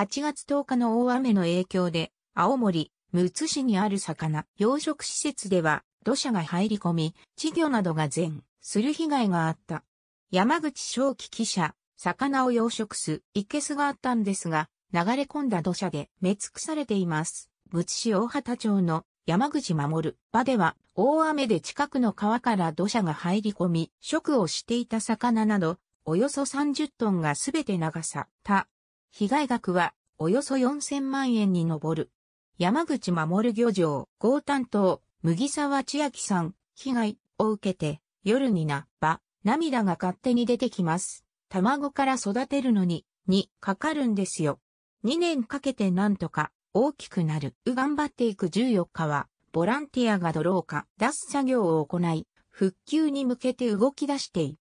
8月10日の大雨の影響で、青森、むつ市にある魚養殖施設では、土砂が入り込み、稚魚などが全、する被害があった。山口正規記者、魚を養殖す、いけすがあったんですが、流れ込んだ土砂で埋め尽くされています。むつ市大畑町の山口守場では、大雨で近くの川から土砂が入り込み、食をしていた魚など、およそ30トンがすべて流さ、た。被害額はおよそ4000万円に上る。山口守漁場、合担当、麦沢千秋さん、被害を受けて、夜にな、ば、涙が勝手に出てきます。卵から育てるのに、に、かかるんですよ。2年かけてなんとか、大きくなる。頑張っていく14日は、ボランティアが泥をか、出す作業を行い、復旧に向けて動き出してい